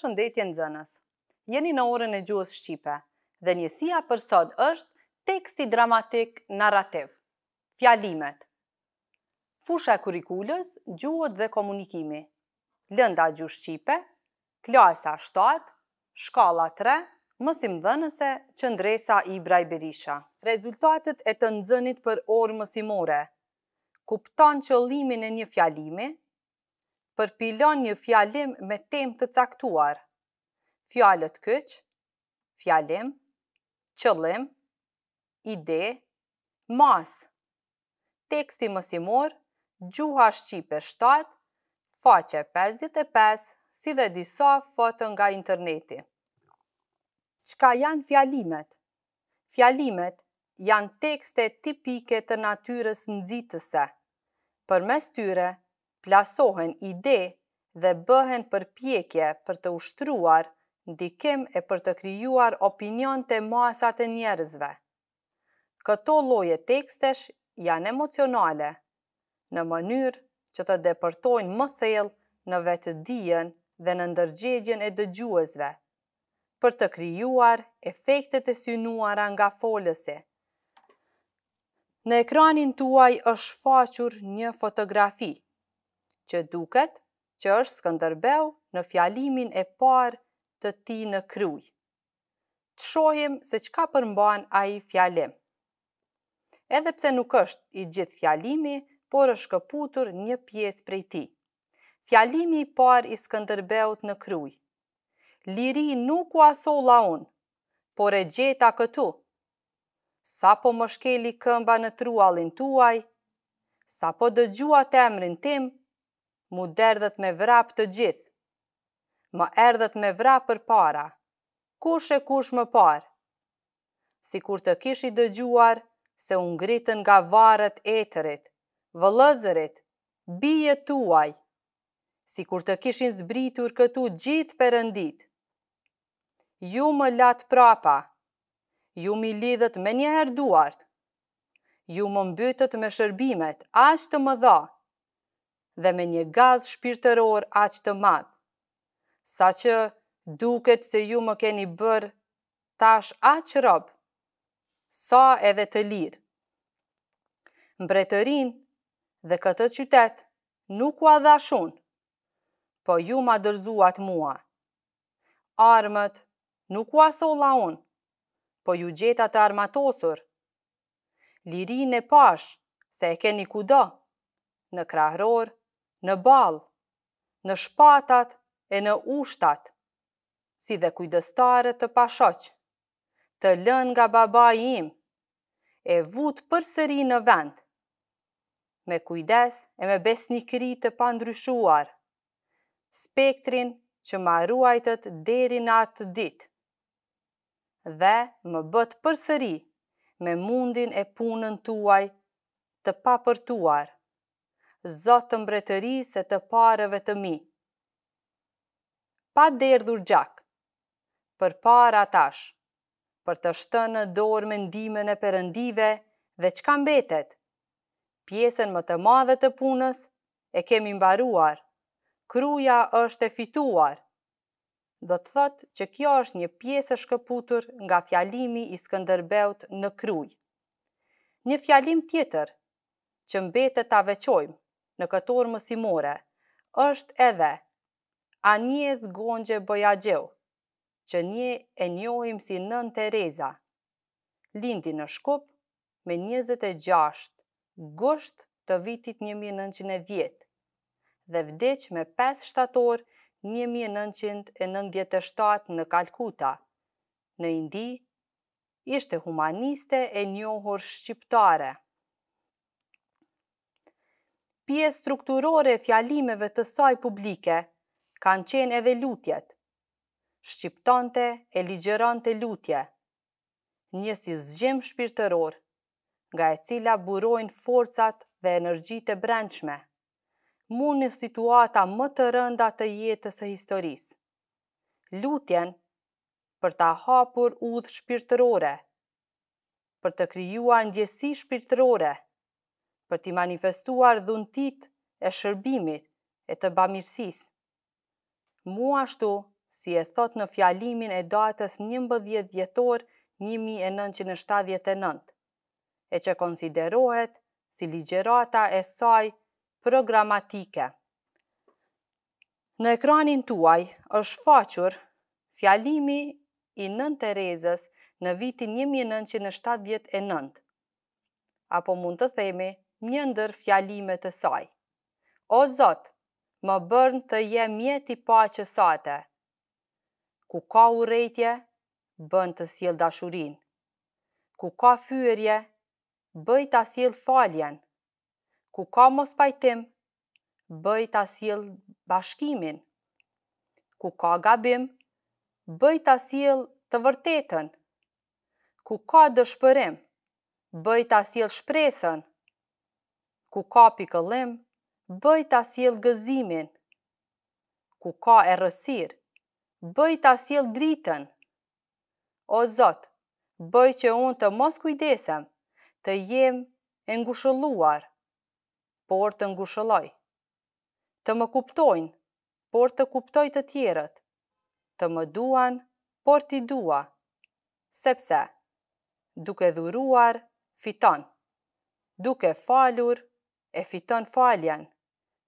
përshëndetje në zënës. Jeni në orën e gjuhës Shqipe, dhe njësia për sot është teksti dramatik narrativ. Fjalimet Fusha kurikullës, gjuhët dhe komunikimi Lënda gjuhë Shqipe Klasa 7 Shkala 3 Mësim dhënëse Qëndresa Ibraj Berisha Rezultatet e të nëzënit për orë mësimore Kupton qëllimin e një fjalimi, përpilon një fjalim me tem të caktuar. Fjalët kyç, fjalim, qëllim, ide, mas. Teksti mësimor, gjuha Shqipe 7, faqe 55, si dhe disa foto nga interneti. Qka janë fjalimet? Fjalimet janë tekste tipike të natyres nëzitëse. Për mes tyre, plasohen ide dhe bëhen përpjekje për të ushtruar ndikim e për të krijuar opinion të masat e njerëzve. Këto loje tekstesh janë emocionale, në mënyrë që të depërtojnë më thell në vetë dijen dhe në ndërgjegjen e dëgjuesve, për të krijuar efektet e synuara nga folësi. Në ekranin tuaj është faqur një fotografi që duket që është skëndërbeu në fjalimin e parë të ti në kryj. Të shohim se qka përmban a i fjalim. Edhepse nuk është i gjithë fjalimi, por është këputur një pjesë prej ti. Fjalimi i parë i skëndërbeut në kryj. Liri nuk u aso la unë, por e gjeta këtu. Sa po më shkeli këmba në trualin tuaj, sa po dëgjua temrin tim, mu derdhet me vrap të gjithë. Më erdhet me vrap për para, kush e kush më parë. Si kur të kishit dëgjuar, se unë gritën nga varët etërit, vëllëzërit, bije tuaj. Si kur të kishin zbritur këtu gjithë përëndit. Ju më latë prapa, ju mi lidhët me njëherë duartë. Ju më mbytët me shërbimet, ashtë të më dha, dhe me një gaz shpirtëror aqë të madhë. Sa që duket se ju më keni bërë tash aqë robë, sa edhe të lirë. Mbretërin dhe këtë qytet nuk u adha shunë, po ju ma dërzuat mua. Armët nuk u asolla unë, po ju gjeta të armatosur. Lirin e pash se e keni kudo, në krahror, në balë, në shpatat e në ushtat, si dhe kujdestare të pashoq, të lën nga baba im, e vut për sëri në vend, me kujdes e me besnikri të pandryshuar, spektrin që ma ruajtët deri në atë ditë, dhe më bët për sëri me mundin e punën tuaj të papërtuar zotë të mbretërisë e të pareve të mi. Pa derdhur gjak, për para atash, për të shtënë në dorë me ndime në përëndive dhe që kam betet, pjesën më të madhe të punës e kemi mbaruar, kruja është e fituar. Do të thotë që kjo është një pjesë shkëputur nga fjalimi i skëndërbeut në kruj. Një fjalim tjetër, që mbetet ta veqojmë, në këtorë mësimore, është edhe a njës gongje bëja që një e njohim si nën Tereza. Lindi në shkup me 26 gusht të vitit 1910 dhe vdeq me 5 shtator 1997 në Kalkuta, në Indi, ishte humaniste e njohur shqiptare pje strukturore e fjalimeve të saj publike, kanë qenë edhe lutjet. Shqiptante e ligjerante lutje, njësi zgjem shpirtëror, nga e cila burojnë forcat dhe energjit e brendshme, mund në situata më të rënda të jetës e historis. Lutjen për të hapur udhë shpirtërore, për të kryuar ndjesi shpirtërore, për t'i manifestuar dhuntit e shërbimit e të bamirësis. Mu ashtu, si e thot në fjalimin e datës 11 vjetor 1979, e që konsiderohet si ligjerata e saj programatike. Në ekranin tuaj është faqur fjalimi i nën Terezës në vitin 1979, apo mund të themi një ndër fjalimet e saj. O Zot, më bërn të je mjeti pa që sate. Ku ka urejtje, bën të siel dashurin. Ku ka fyërje, bëj të siel faljen. Ku ka mos pajtim, bëj të siel bashkimin. Ku ka gabim, bëj të siel të vërtetën. Ku ka dëshpërim, bëj të siel shpresën ku ka pikëllim, bëj ta sjell gëzimin. Ku ka errësir, bëj ta sjell dritën. O Zot, bëj që unë të mos kujdesem, të jem e ngushëlluar, por të ngushëlloj. Të më kuptojnë, por të kuptoj të tjerët. Të më duan, por t'i dua. Sepse, duke dhuruar, fiton. Duke falur, fiton e fiton faljen,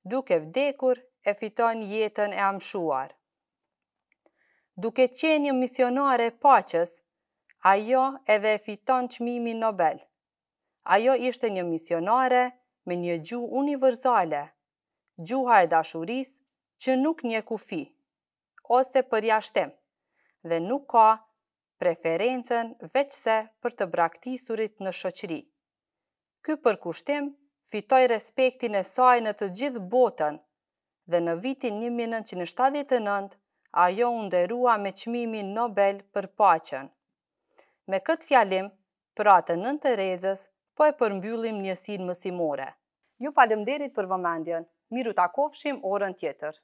duke vdekur e fiton jetën e amshuar. Duke qenë një misionare paqës, ajo edhe e fiton qmimi Nobel. Ajo ishte një misionare me një gju universale, gjuha e dashuris që nuk një kufi, ose për jashtem, dhe nuk ka preferencen veçse për të braktisurit në shoqëri. Ky përkushtim fitoj respektin e saj në të gjithë botën, dhe në vitin 1979, ajo underua me qmimin Nobel për pachen. Me këtë fjalim, për atë nën Terezës, po e përmbyllim njësin mësimore. Ju falemderit për vëmendjen, miru takofshim orën tjetër.